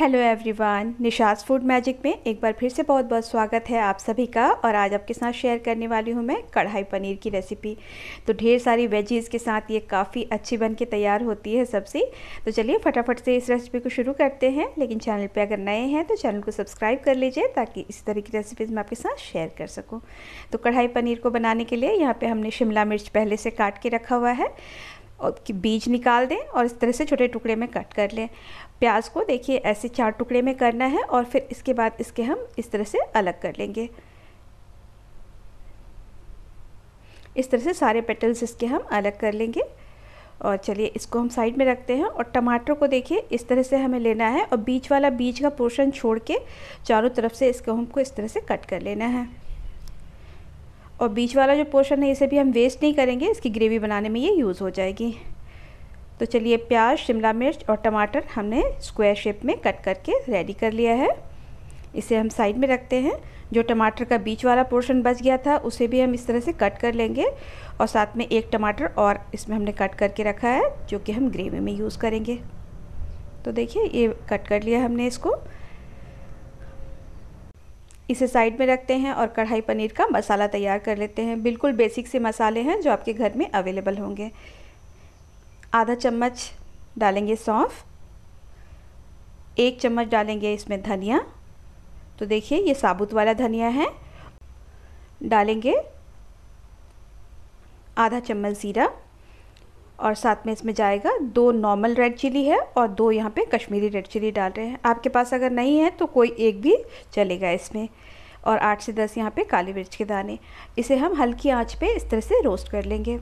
hello everyone Nisha's food magic में एक बार फिर से बहुत बहुत स्वागत है आप सभी का और आज आपके साथ शेयर करने वाली हूँ मैं कढ़ाई पनीर की रेसिपी तो ढेर सारी वेजीज़ के साथ ये काफ़ी अच्छी बन के तैयार होती है सब्ज़ी तो चलिए फटाफट से इस रेसिपी को शुरू करते हैं लेकिन चैनल पे अगर नए हैं तो चैनल को सब्सक्राइब कर लीजिए ताकि इस तरह की रेसिपीज़ मैं आपके साथ शेयर कर सकूँ तो कढ़ाई पनीर को बनाने के लिए यहाँ पर हमने शिमला मिर्च पहले से काट के रखा हुआ है और बीज निकाल दें और इस तरह से छोटे टुकड़े में कट कर लें प्याज को देखिए ऐसे चार टुकड़े में करना है और फिर इसके बाद इसके हम इस तरह से अलग कर लेंगे इस तरह से सारे पेटल्स इसके हम अलग कर लेंगे और चलिए इसको हम साइड में रखते हैं और टमाटर को देखिए इस तरह से हमें लेना है और बीच वाला बीज का पोर्शन छोड़ के चारों तरफ से इसको हमको इस तरह से कट कर लेना है और बीच वाला जो पोर्शन है इसे भी हम वेस्ट नहीं करेंगे इसकी ग्रेवी बनाने में ये यूज़ हो जाएगी तो चलिए प्याज शिमला मिर्च और टमाटर हमने स्क्वायर शेप में कट करके रेडी कर लिया है इसे हम साइड में रखते हैं जो टमाटर का बीच वाला पोर्शन बच गया था उसे भी हम इस तरह से कट कर लेंगे और साथ में एक टमाटर और इसमें हमने कट करके रखा है जो कि हम ग्रेवी में यूज़ करेंगे तो देखिए ये कट कर लिया हमने इसको इसे साइड में रखते हैं और कढ़ाई पनीर का मसाला तैयार कर लेते हैं बिल्कुल बेसिक से मसाले हैं जो आपके घर में अवेलेबल होंगे आधा चम्मच डालेंगे सौंफ एक चम्मच डालेंगे इसमें धनिया तो देखिए ये साबुत वाला धनिया है डालेंगे आधा चम्मच ज़ीरा और साथ में इसमें जाएगा दो नॉर्मल रेड चिली है और दो यहाँ पे कश्मीरी रेड चिली डाल रहे हैं आपके पास अगर नहीं है तो कोई एक भी चलेगा इसमें और आठ से दस यहाँ पे काली मिर्च के दाने इसे हम हल्की आंच पे इस तरह से रोस्ट कर लेंगे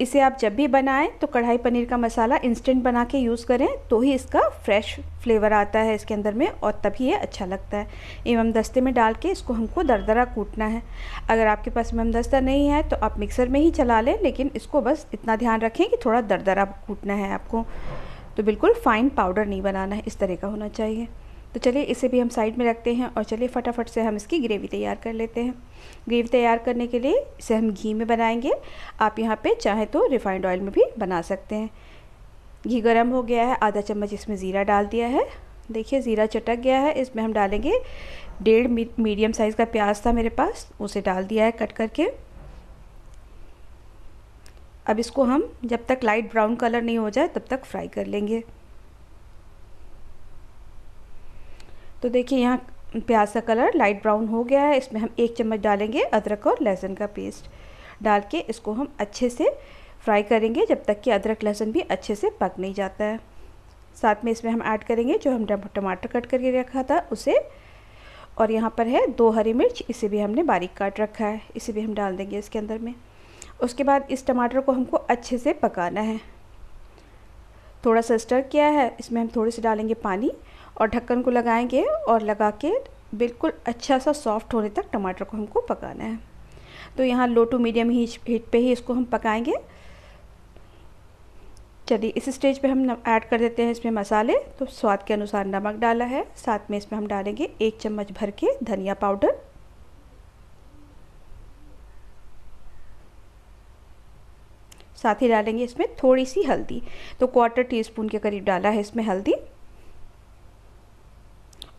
इसे आप जब भी बनाएं तो कढ़ाई पनीर का मसाला इंस्टेंट बना के यूज़ करें तो ही इसका फ्रेश फ्लेवर आता है इसके अंदर में और तभी ये अच्छा लगता है एवं दस्ते में डाल के इसको हमको दरदरा कूटना है अगर आपके पास एवं दस्ता नहीं है तो आप मिक्सर में ही चला लें लेकिन इसको बस इतना ध्यान रखें कि थोड़ा दरदरा कूटना है आपको तो बिल्कुल फ़ाइन पाउडर नहीं बनाना है इस तरह का होना चाहिए तो चलिए इसे भी हम साइड में रखते हैं और चलिए फटाफट से हम इसकी ग्रेवी तैयार कर लेते हैं ग्रेवी तैयार करने के लिए इसे हम घी में बनाएंगे आप यहाँ पे चाहे तो रिफाइंड ऑयल में भी बना सकते हैं घी गर्म हो गया है आधा चम्मच इसमें ज़ीरा डाल दिया है देखिए ज़ीरा चटक गया है इसमें हम डालेंगे डेढ़ मीडियम साइज़ का प्याज था मेरे पास उसे डाल दिया है कट करके अब इसको हम जब तक लाइट ब्राउन कलर नहीं हो जाए तब तक फ्राई कर लेंगे तो देखिए यहाँ प्याज का कलर लाइट ब्राउन हो गया है इसमें हम एक चम्मच डालेंगे अदरक और लहसुन का पेस्ट डाल के इसको हम अच्छे से फ्राई करेंगे जब तक कि अदरक लहसुन भी अच्छे से पक नहीं जाता है साथ में इसमें हम ऐड करेंगे जो हम टमाटर कट करके रखा था उसे और यहाँ पर है दो हरी मिर्च इसे भी हमने बारीक काट रखा है इसे भी हम डाल देंगे इसके अंदर में उसके बाद इस टमाटर को हमको अच्छे से पकाना है थोड़ा सा स्टर किया है इसमें हम थोड़े से डालेंगे पानी और ढक्कन को लगाएंगे और लगा के बिल्कुल अच्छा सा सॉफ्ट होने तक टमाटर को हमको पकाना है तो यहाँ लो टू मीडियम हीट पे ही इसको हम पकाएंगे चलिए इस स्टेज पे हम ऐड कर देते हैं इसमें मसाले तो स्वाद के अनुसार नमक डाला है साथ में इसमें हम डालेंगे एक चम्मच भर के धनिया पाउडर साथ ही डालेंगे इसमें थोड़ी सी हल्दी तो क्वार्टर टी स्पून के करीब डाला है इसमें हल्दी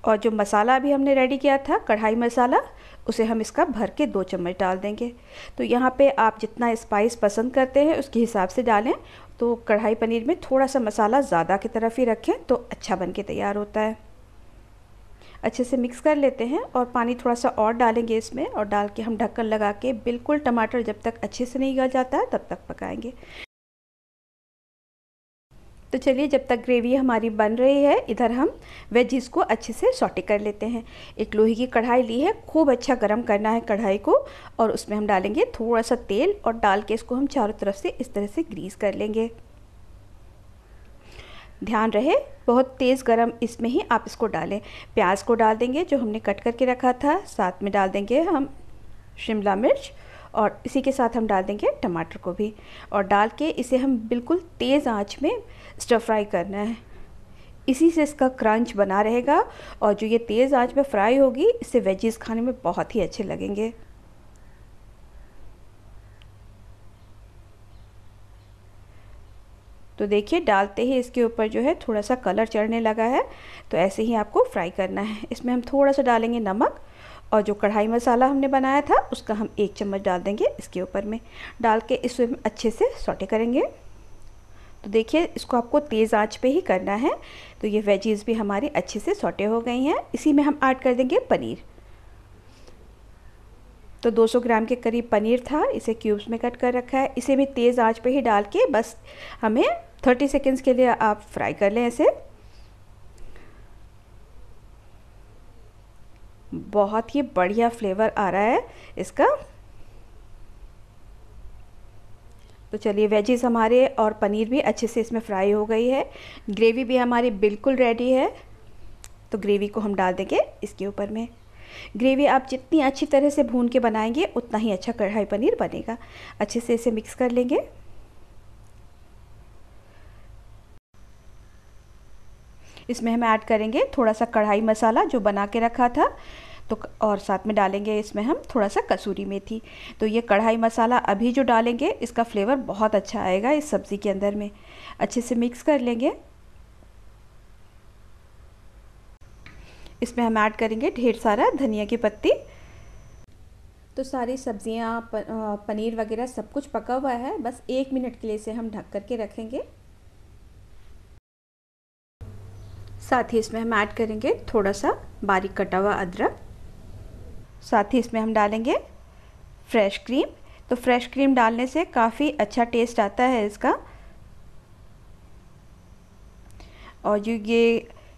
और जो मसाला अभी हमने रेडी किया था कढ़ाई मसाला उसे हम इसका भर के दो चम्मच डाल देंगे तो यहाँ पे आप जितना स्पाइस पसंद करते हैं उसके हिसाब से डालें तो कढ़ाई पनीर में थोड़ा सा मसाला ज़्यादा की तरफ ही रखें तो अच्छा बन के तैयार होता है अच्छे से मिक्स कर लेते हैं और पानी थोड़ा सा और डालेंगे इसमें और डाल के हम ढक्कन लगा के बिल्कुल टमाटर जब तक अच्छे से नहीं गल जाता है तब तक पकाएँगे तो चलिए जब तक ग्रेवी हमारी बन रही है इधर हम वेजिस को अच्छे से सॉटे कर लेते हैं एक लोहे की कढ़ाई ली है खूब अच्छा गर्म करना है कढ़ाई को और उसमें हम डालेंगे थोड़ा सा तेल और डाल के इसको हम चारों तरफ से इस तरह से ग्रीस कर लेंगे ध्यान रहे बहुत तेज़ गरम इसमें ही आप इसको डालें प्याज को डाल देंगे जो हमने कट करके रखा था साथ में डाल देंगे हम शिमला मिर्च और इसी के साथ हम डाल देंगे टमाटर को भी और डाल के इसे हम बिल्कुल तेज़ आंच में स्टर फ्राई करना है इसी से इसका क्रंच बना रहेगा और जो ये तेज़ आंच में फ्राई होगी इससे वेजीज़ खाने में बहुत ही अच्छे लगेंगे तो देखिए डालते ही इसके ऊपर जो है थोड़ा सा कलर चढ़ने लगा है तो ऐसे ही आपको फ्राई करना है इसमें हम थोड़ा सा डालेंगे नमक और जो कढ़ाई मसाला हमने बनाया था उसका हम एक चम्मच डाल देंगे इसके ऊपर में डाल के इसमें अच्छे से सोटे करेंगे तो देखिए इसको आपको तेज़ आंच पे ही करना है तो ये वेजीज़ भी हमारी अच्छे से सोटे हो गई हैं इसी में हम ऐड कर देंगे पनीर तो 200 ग्राम के करीब पनीर था इसे क्यूब्स में कट कर रखा है इसे भी तेज़ आंच पे ही डाल के बस हमें 30 सेकंड्स के लिए आप फ्राई कर लें इसे बहुत ही बढ़िया फ्लेवर आ रहा है इसका तो चलिए वेजीज हमारे और पनीर भी अच्छे से इसमें फ्राई हो गई है ग्रेवी भी हमारी बिल्कुल रेडी है तो ग्रेवी को हम डाल देंगे इसके ऊपर में ग्रेवी आप जितनी अच्छी तरह से भून के बनाएंगे उतना ही अच्छा कढ़ाई पनीर बनेगा अच्छे से इसे मिक्स कर लेंगे इसमें हम ऐड करेंगे थोड़ा सा कढ़ाई मसाला जो बना के रखा था तो और साथ में डालेंगे इसमें हम थोड़ा सा कसूरी मेथी तो ये कढ़ाई मसाला अभी जो डालेंगे इसका फ्लेवर बहुत अच्छा आएगा इस सब्ज़ी के अंदर में अच्छे से मिक्स कर लेंगे इसमें हम ऐड करेंगे ढेर सारा धनिया की पत्ती तो सारी सब्जियां पनीर वगैरह सब कुछ पका हुआ है बस एक मिनट के लिए इसे हम ढक करके रखेंगे साथ ही इसमें हम ऐड करेंगे थोड़ा सा बारीक कटा हुआ अदरक साथ ही इसमें हम डालेंगे फ्रेश क्रीम तो फ्रेश क्रीम डालने से काफ़ी अच्छा टेस्ट आता है इसका और जो ये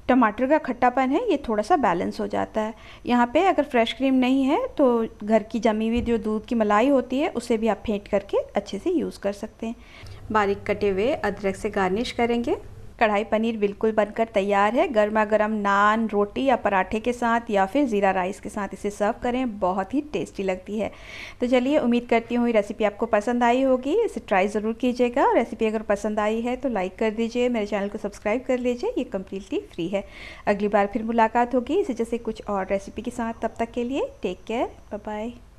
टमाटर का खट्टापन है ये थोड़ा सा बैलेंस हो जाता है यहाँ पे अगर फ्रेश क्रीम नहीं है तो घर की जमी हुई जो दूध की मलाई होती है उसे भी आप फेंट करके अच्छे से यूज़ कर सकते हैं बारीक कटे हुए अदरक से गार्निश करेंगे कढ़ाई पनीर बिल्कुल बनकर तैयार है गर्मा गर्म नान रोटी या पराठे के साथ या फिर ज़ीरा राइस के साथ इसे सर्व करें बहुत ही टेस्टी लगती है तो चलिए उम्मीद करती हूँ ये रेसिपी आपको पसंद आई होगी इसे ट्राई ज़रूर कीजिएगा रेसिपी अगर पसंद आई है तो लाइक कर दीजिए मेरे चैनल को सब्सक्राइब कर लीजिए ये कम्प्लीटली फ्री है अगली बार फिर मुलाकात होगी इसे जैसे कुछ और रेसिपी के साथ तब तक के लिए टेक केयर बाय